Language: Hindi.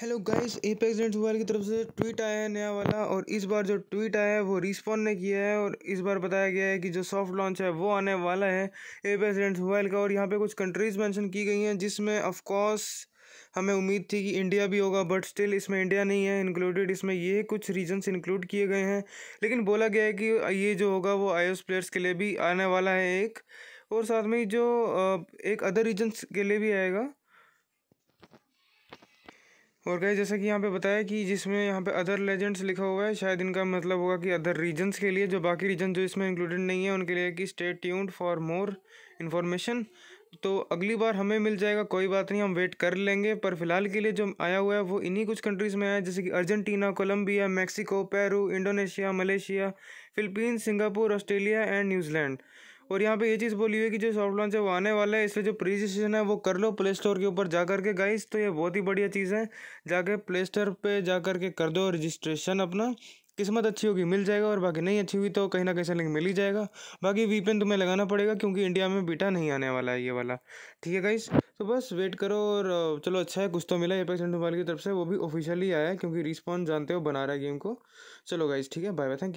hello guys apex net mobile की तरफ से ट्वीट आया है नया वाला और इस बार जो ट्वीट आया है वो रिस्पॉन्ड ने किया है और इस बार बताया गया है कि जो सॉफ्ट लॉन्च है वो आने वाला है एपेक्स नेट मोबाइल का और यहाँ पे कुछ कंट्रीज़ मेंशन की गई हैं जिसमें ऑफकोर्स हमें उम्मीद थी कि इंडिया भी होगा बट स्टिल इसमें इंडिया नहीं है इंक्लूडेड इसमें ये कुछ रीजन्स इंक्लूड किए गए हैं लेकिन बोला गया है कि ये जो होगा वो आई प्लेयर्स के लिए भी आने वाला है एक और साथ में जो एक अदर रीजन्स के लिए भी आएगा और गए जैसा कि यहाँ पे बताया कि जिसमें यहाँ पे अदर लेजेंड्स लिखा हुआ है शायद इनका मतलब होगा कि अदर रीजन्स के लिए जो बाकी रीजन जो इसमें इंक्लूडेड नहीं है उनके लिए कि stay tuned for more information तो अगली बार हमें मिल जाएगा कोई बात नहीं हम वेट कर लेंगे पर फिलहाल के लिए जो आया हुआ है वो इन्हीं कुछ कंट्रीज़ में आया जैसे कि Argentina Colombia Mexico Peru Indonesia Malaysia Philippines Singapore Australia and New Zealand और यहाँ पे ये चीज़ बोली हुई है कि जो सॉफ्ट लॉन्च है वो आने वाला है इसलिए जो प्री रजिस्ट्रेशन है वो कर लो प्ले स्टोर के ऊपर जा करके गाइस तो ये बहुत ही बढ़िया चीज़ है जाके प्ले स्टोर पर जा करके कर दो रजिस्ट्रेशन अपना किस्मत अच्छी होगी मिल जाएगा और बाकी नहीं अच्छी हुई तो कहीं ना कहीं से लिंक मिल ही जाएगा बाकी वीपेन तुम्हें लगाना पड़ेगा क्योंकि इंडिया में बीटा नहीं आने वाला है ये वाला ठीक है गाइस तो बस वेट करो और चलो अच्छा है कुछ तो मिला ये पैसेंट मोबाइल की तरफ से वो भी ऑफिशियली आया है क्योंकि रिस्पॉन्स जानते हो बना रहा है गेम को चलो गाइस ठीक है बाय बाय थैंक यू